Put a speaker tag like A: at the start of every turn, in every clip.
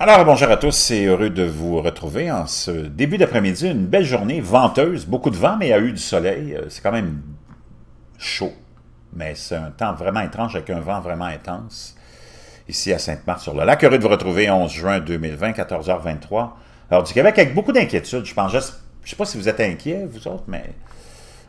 A: Alors, bonjour à tous, c'est heureux de vous retrouver en ce début d'après-midi. Une belle journée, venteuse, beaucoup de vent, mais il y a eu du soleil. Euh, c'est quand même chaud, mais c'est un temps vraiment étrange avec un vent vraiment intense. Ici à Sainte-Marthe-sur-le-Lac, heureux de vous retrouver 11 juin 2020, 14h23, Alors du Québec, avec beaucoup d'inquiétude. Je pense, je ne sais pas si vous êtes inquiets, vous autres, mais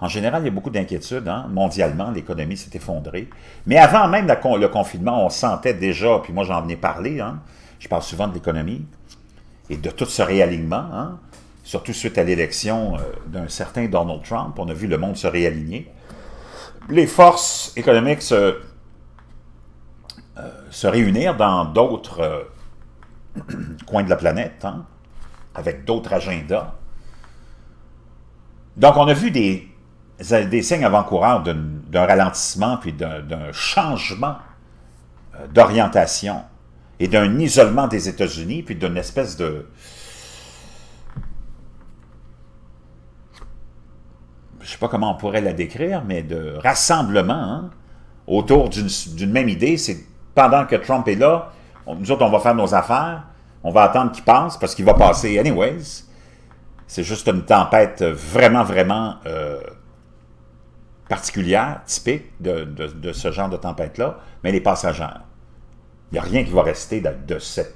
A: en général, il y a beaucoup d'inquiétudes. Hein? Mondialement, l'économie s'est effondrée. Mais avant même le confinement, on sentait déjà, puis moi j'en venais parler, hein, je parle souvent de l'économie et de tout ce réalignement, hein, surtout suite à l'élection euh, d'un certain Donald Trump, on a vu le monde se réaligner. Les forces économiques se, euh, réunir dans d'autres euh, coins de la planète, hein, avec d'autres agendas. Donc on a vu des, des signes avant-coureurs d'un ralentissement puis d'un changement d'orientation et d'un isolement des États-Unis, puis d'une espèce de... Je ne sais pas comment on pourrait la décrire, mais de rassemblement hein, autour d'une même idée. C'est pendant que Trump est là, nous autres, on va faire nos affaires, on va attendre qu'il passe, parce qu'il va passer anyways. C'est juste une tempête vraiment, vraiment euh, particulière, typique de, ce genre de tempête-là, mais les passagers. Il n'y a rien qui va rester de, cet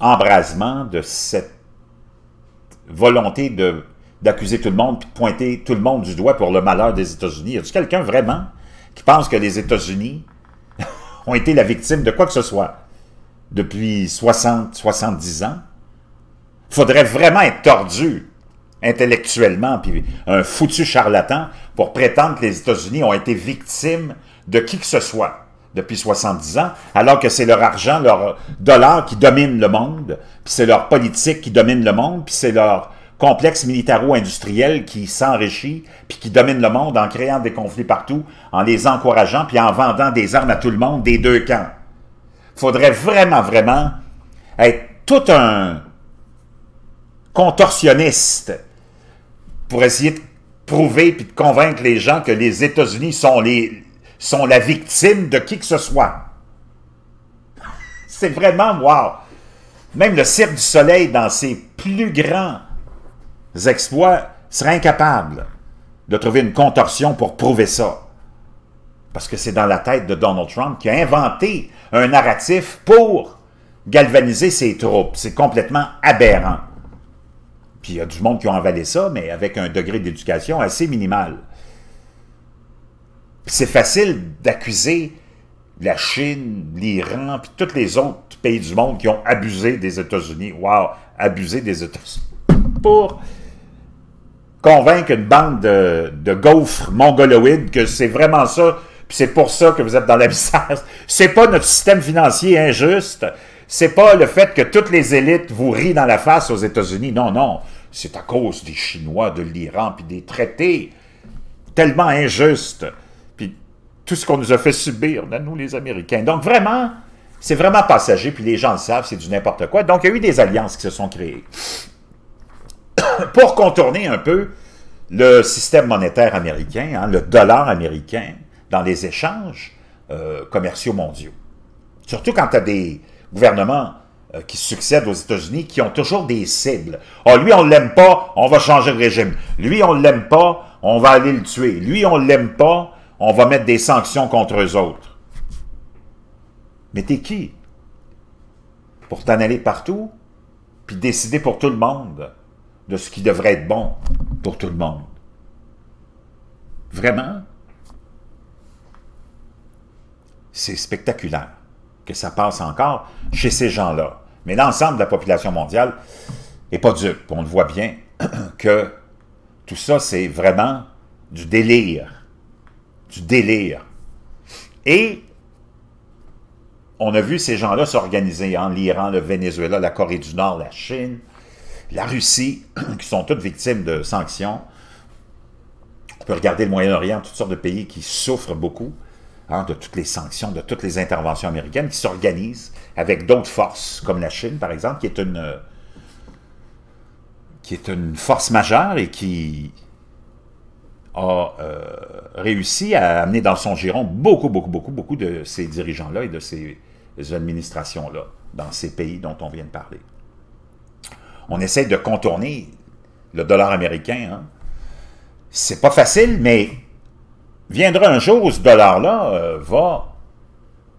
A: embrasement, de cette volonté d'accuser tout le monde puis de pointer tout le monde du doigt pour le malheur des États-Unis. Y a t quelqu'un vraiment qui pense que les États-Unis ont été la victime de quoi que ce soit depuis 60, 70 ans? Faudrait vraiment être tordu intellectuellement, puis un foutu charlatan, pour prétendre que les États-Unis ont été victimes de qui que ce soit depuis 70 ans, alors que c'est leur argent, leur dollar qui domine le monde, puis c'est leur politique qui domine le monde, puis c'est leur complexe militaro-industriel qui s'enrichit, puis qui domine le monde en créant des conflits partout, en les encourageant, puis en vendant des armes à tout le monde des deux camps. faudrait vraiment, vraiment être tout un contorsionniste pour essayer de prouver puis de convaincre les gens que les États-Unis sont les, sont la victime de qui que ce soit. C'est vraiment wow! Même le Cirque du Soleil, dans ses plus grands exploits, serait incapable de trouver une contorsion pour prouver ça. Parce que c'est dans la tête de Donald Trump qui a inventé un narratif pour galvaniser ses troupes. C'est complètement aberrant. Puis il y a du monde qui a avalé ça, mais avec un degré d'éducation assez minimal c'est facile d'accuser la Chine, l'Iran, puis tous les autres pays du monde qui ont abusé des États-Unis. Wow! Abusé des États-Unis. Pour convaincre une bande de, gaufres mongoloïdes que c'est vraiment ça, puis c'est pour ça que vous êtes dans la misère. C'est pas notre système financier injuste. C'est pas le fait que toutes les élites vous rient dans la face aux États-Unis. Non, non. C'est à cause des Chinois, de l'Iran, puis des traités tellement injustes tout ce qu'on nous a fait subir, nous les Américains. Donc vraiment, c'est vraiment passager, puis les gens le savent, c'est du n'importe quoi. Donc il y a eu des alliances qui se sont créées. Pour contourner un peu le système monétaire américain, hein, le dollar américain, dans les échanges euh, commerciaux mondiaux. Surtout quand tu as des gouvernements euh, qui succèdent aux États-Unis qui ont toujours des cibles. Ah, lui, on l'aime pas, on va changer de régime. Lui, on l'aime pas, on va aller le tuer. Lui, on l'aime pas, on va mettre des sanctions contre eux autres. Mais t'es qui? Pour t'en aller partout, puis décider pour tout le monde de ce qui devrait être bon pour tout le monde. Vraiment? C'est spectaculaire que ça passe encore chez ces gens-là. Mais l'ensemble de la population mondiale n'est pas dupe. On le voit bien que tout ça, c'est vraiment du délire du délire. Et on a vu ces gens-là s'organiser en l'Iran, le Venezuela, la Corée du Nord, la Chine, la Russie, qui sont toutes victimes de sanctions. On peut regarder le Moyen-Orient, toutes sortes de pays qui souffrent beaucoup hein, de toutes les sanctions, de toutes les interventions américaines, qui s'organisent avec d'autres forces, comme la Chine, par exemple, qui est une, euh, qui est une force majeure et qui a euh, réussi à amener dans son giron beaucoup, beaucoup, beaucoup, beaucoup de ces dirigeants-là et de ces administrations-là dans ces pays dont on vient de parler. On essaie de contourner le dollar américain. Hein. C'est pas facile, mais viendra un jour où ce dollar-là euh, va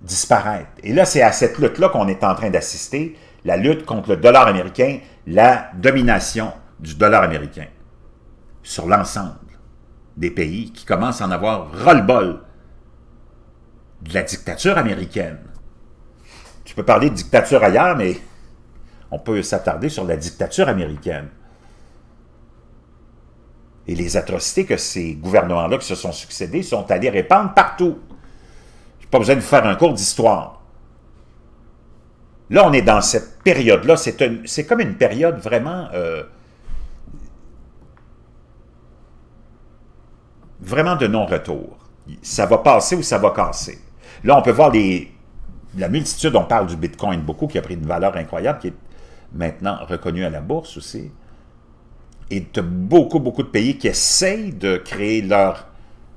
A: disparaître. Et là, c'est à cette lutte-là qu'on est en train d'assister, la lutte contre le dollar américain, la domination du dollar américain sur l'ensemble des pays qui commencent à en avoir ras-le-bol de la dictature américaine. Tu peux parler de dictature ailleurs, mais on peut s'attarder sur la dictature américaine. Et les atrocités que ces gouvernements-là qui se sont succédés sont allés répandre partout. Je n'ai pas besoin de faire un cours d'histoire. Là, on est dans cette période-là. C'est comme une période vraiment... Euh, vraiment de non-retour. Ça va passer ou ça va casser. Là, on peut voir les, la multitude, on parle du Bitcoin beaucoup, qui a pris une valeur incroyable, qui est maintenant reconnue à la bourse aussi. Et tu beaucoup, beaucoup de pays qui essayent de créer leur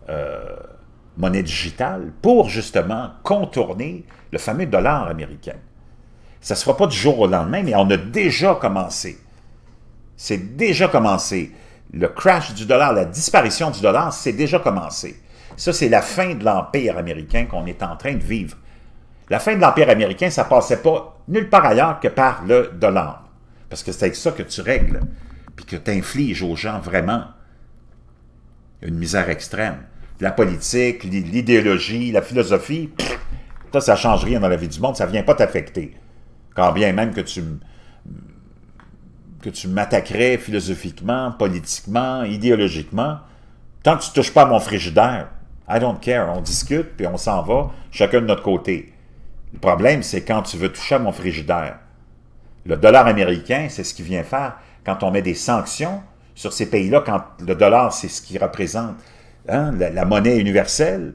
A: euh, monnaie digitale pour justement contourner le fameux dollar américain. Ça ne se fera pas du jour au lendemain, mais on a déjà commencé. C'est déjà commencé le crash du dollar, la disparition du dollar, c'est déjà commencé. Ça, c'est la fin de l'Empire américain qu'on est en train de vivre. La fin de l'Empire américain, ça passait pas nulle part ailleurs que par le dollar. Parce que c'est avec ça que tu règles, puis que tu infliges aux gens vraiment une misère extrême. La politique, l'idéologie, la philosophie, ça, ça change rien dans la vie du monde, ça vient pas t'affecter. Quand bien même que tu que tu m'attaquerais philosophiquement, politiquement, idéologiquement, tant que tu ne touches pas à mon frigidaire, I don't care, on discute, puis on s'en va, chacun de notre côté. Le problème, c'est quand tu veux toucher à mon frigidaire. Le dollar américain, c'est ce qu'il vient faire quand on met des sanctions sur ces pays-là, quand le dollar, c'est ce qui représente hein? la, monnaie universelle.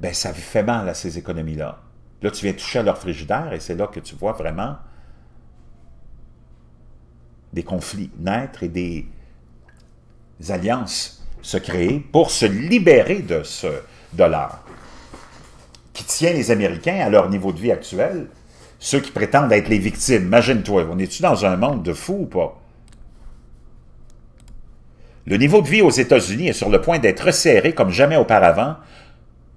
A: Ben, ça fait mal à ces économies-là. Là, tu viens toucher à leur frigidaire et c'est là que tu vois vraiment des conflits naître et des alliances se créer pour se libérer de ce dollar qui tient les Américains à leur niveau de vie actuel, ceux qui prétendent être les victimes. Imagine-toi, on est-tu dans un monde de fous ou pas? Le niveau de vie aux États-Unis est sur le point d'être resserré comme jamais auparavant.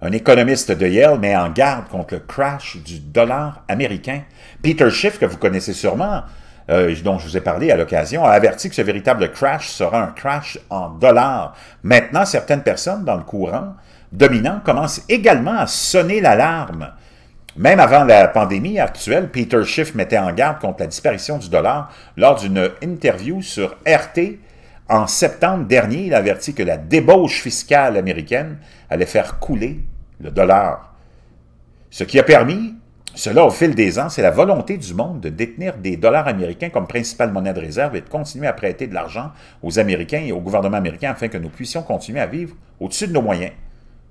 A: Un économiste de Yale met en garde contre le crash du dollar américain. Peter Schiff, que vous connaissez sûrement, euh, dont je vous ai parlé à l'occasion, a averti que ce véritable crash sera un crash en dollars. Maintenant, certaines personnes dans le courant dominant commencent également à sonner l'alarme. Même avant la pandémie actuelle, Peter Schiff mettait en garde contre la disparition du dollar lors d'une interview sur RT en septembre dernier. Il avertit que la débauche fiscale américaine allait faire couler le dollar. Ce qui a permis cela, au fil des ans, c'est la volonté du monde de détenir des dollars américains comme principale monnaie de réserve et de continuer à prêter de l'argent aux Américains et au gouvernement américain afin que nous puissions continuer à vivre au-dessus de nos moyens.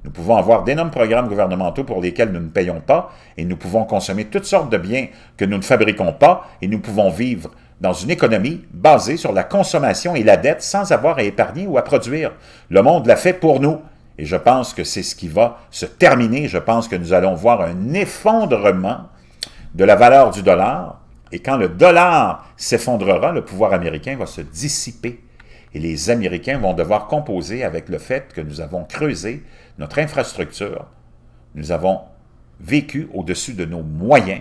A: Nous pouvons avoir d'énormes programmes gouvernementaux pour lesquels nous ne payons pas et nous pouvons consommer toutes sortes de biens que nous ne fabriquons pas et nous pouvons vivre dans une économie basée sur la consommation et la dette sans avoir à épargner ou à produire. Le monde l'a fait pour nous et je pense que c'est ce qui va se terminer. Je pense que nous allons voir un effondrement de la valeur du dollar. Et quand le dollar s'effondrera, le pouvoir américain va se dissiper. Et les Américains vont devoir composer avec le fait que nous avons creusé notre infrastructure. Nous avons vécu au-dessus de nos moyens.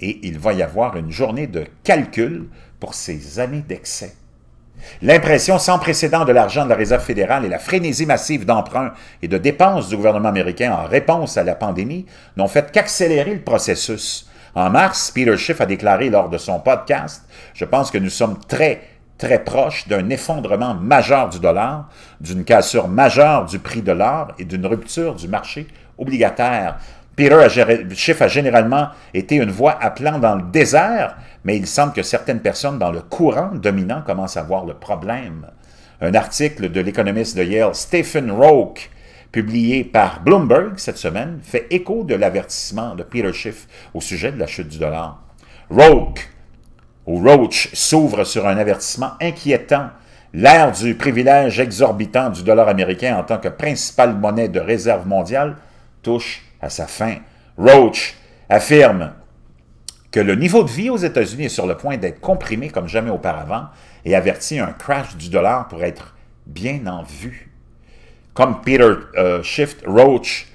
A: Et il va y avoir une journée de calcul pour ces années d'excès. L'impression sans précédent de l'argent de la Réserve fédérale et la frénésie massive d'emprunts et de dépenses du gouvernement américain en réponse à la pandémie n'ont fait qu'accélérer le processus. En mars, Peter Schiff a déclaré lors de son podcast « Je pense que nous sommes très, très proches d'un effondrement majeur du dollar, d'une cassure majeure du prix de l'or et d'une rupture du marché obligataire ». Peter Schiff a généralement été une voix appelant dans le désert, mais il semble que certaines personnes dans le courant dominant commencent à voir le problème. Un article de l'économiste de Yale, Stephen Roach, publié par Bloomberg cette semaine, fait écho de l'avertissement de Peter Schiff au sujet de la chute du dollar. ou Roach, s'ouvre sur un avertissement inquiétant L'ère du privilège exorbitant du dollar américain en tant que principale monnaie de réserve mondiale touche à sa fin. Roach affirme que le niveau de vie aux États-Unis est sur le point d'être comprimé comme jamais auparavant et avertit un crash du dollar pour être bien en vue. Comme Peter euh, Schiff, Shift, Roach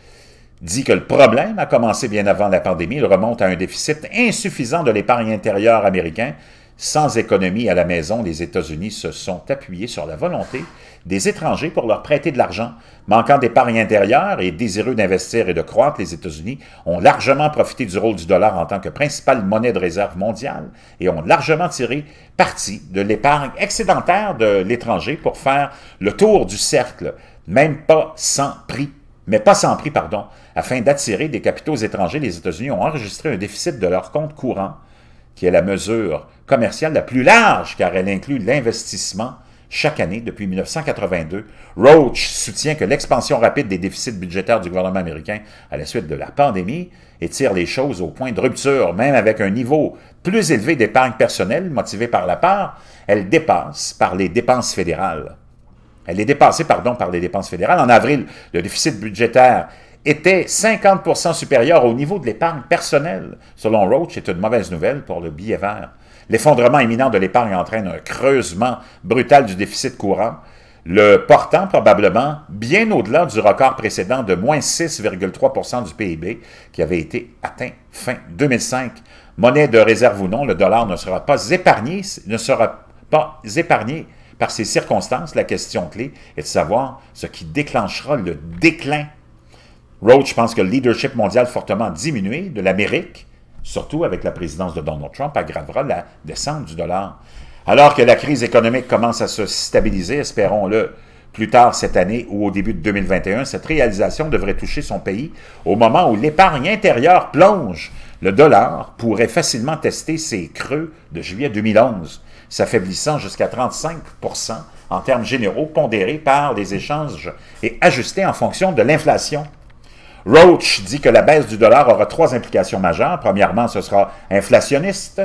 A: dit que le problème a commencé bien avant la pandémie. Il remonte à un déficit insuffisant de l'épargne intérieure américain sans économie à la maison, les États-Unis se sont appuyés sur la volonté des étrangers pour leur prêter de l'argent. Manquant d'épargne intérieure et désireux d'investir et de croître, les États-Unis ont largement profité du rôle du dollar en tant que principale monnaie de réserve mondiale et ont largement tiré parti de l'épargne excédentaire de l'étranger pour faire le tour du cercle, même pas sans prix mais pas sans prix, pardon, afin d'attirer des capitaux étrangers, les États-Unis ont enregistré un déficit de leur compte courant qui est la mesure commerciale la plus large car elle inclut l'investissement chaque année depuis 1982. Roach soutient que l'expansion rapide des déficits budgétaires du gouvernement américain à la suite de la pandémie étire les choses au point de rupture, même avec un niveau plus élevé d'épargne personnelle motivé par la part, elle dépasse par les dépenses fédérales. Elle est dépassée, pardon, par les dépenses fédérales. En avril, le déficit budgétaire était 50 supérieur au niveau de l'épargne personnelle. Selon Roach, c'est une mauvaise nouvelle pour le billet vert. L'effondrement imminent de l'épargne entraîne un creusement brutal du déficit courant, le portant probablement bien au-delà du record précédent de moins 6,3 du PIB qui avait été atteint fin 2005. Monnaie de réserve ou non, le dollar ne sera pas épargné, ne sera pas épargné par ces circonstances. La question clé est de savoir ce qui déclenchera le déclin Roach pense que le leadership mondial fortement diminué de l'Amérique, surtout avec la présidence de Donald Trump, aggravera la descente du dollar. Alors que la crise économique commence à se stabiliser, espérons-le, plus tard cette année ou au début de 2021, cette réalisation devrait toucher son pays au moment où l'épargne intérieure plonge. Le dollar pourrait facilement tester ses creux de juillet 2011, s'affaiblissant jusqu'à 35 en termes généraux pondérés par des échanges et ajustés en fonction de l'inflation. Roach dit que la baisse du dollar aura trois implications majeures. Premièrement, ce sera inflationniste.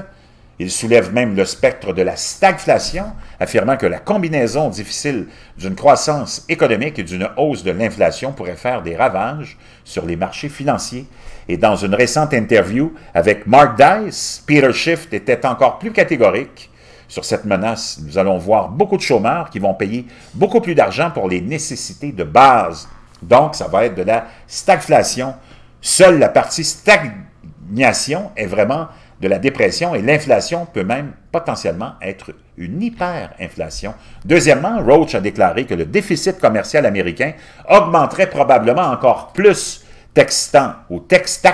A: Il soulève même le spectre de la stagflation, affirmant que la combinaison difficile d'une croissance économique et d'une hausse de l'inflation pourrait faire des ravages sur les marchés financiers. Et dans une récente interview avec Mark Dice, Peter Schiff était encore plus catégorique sur cette menace. Nous allons voir beaucoup de chômeurs qui vont payer beaucoup plus d'argent pour les nécessités de base donc, ça va être de la stagflation. Seule la partie stagnation est vraiment de la dépression et l'inflation peut même potentiellement être une hyperinflation. Deuxièmement, Roach a déclaré que le déficit commercial américain augmenterait probablement encore plus taxant ou taxant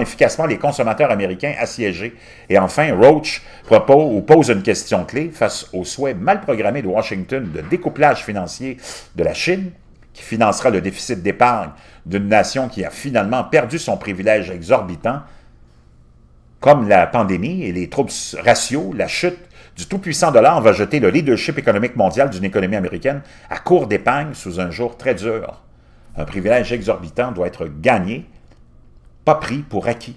A: efficacement les consommateurs américains assiégés. Et enfin, Roach propose ou pose une question clé face au souhait mal programmé de Washington de découplage financier de la Chine qui financera le déficit d'épargne d'une nation qui a finalement perdu son privilège exorbitant, comme la pandémie et les troubles raciaux, la chute du tout-puissant dollar va jeter le leadership économique mondial d'une économie américaine à court d'épargne sous un jour très dur. Un privilège exorbitant doit être gagné, pas pris pour acquis.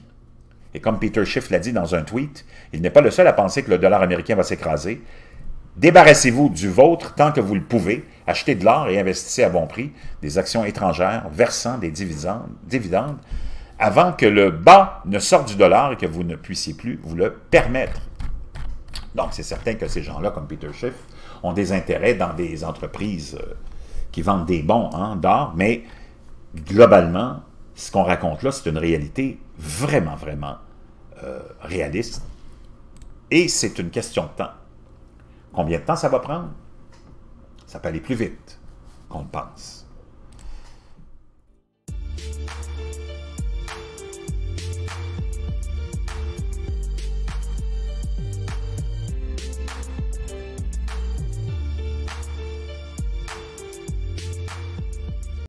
A: Et comme Peter Schiff l'a dit dans un tweet, il n'est pas le seul à penser que le dollar américain va s'écraser. Débarrassez-vous du vôtre tant que vous le pouvez. Achetez de l'or et investissez à bon prix des actions étrangères versant des dividendes, avant que le bas ne sorte du dollar et que vous ne puissiez plus vous le permettre. Donc, c'est certain que ces gens-là, comme Peter Schiff, ont des intérêts dans des entreprises euh, qui vendent des bons hein, d'or, mais globalement, ce qu'on raconte là, c'est une réalité vraiment, vraiment euh, réaliste. Et c'est une question de temps. Combien de temps ça va prendre? Ça peut aller plus vite qu'on pense.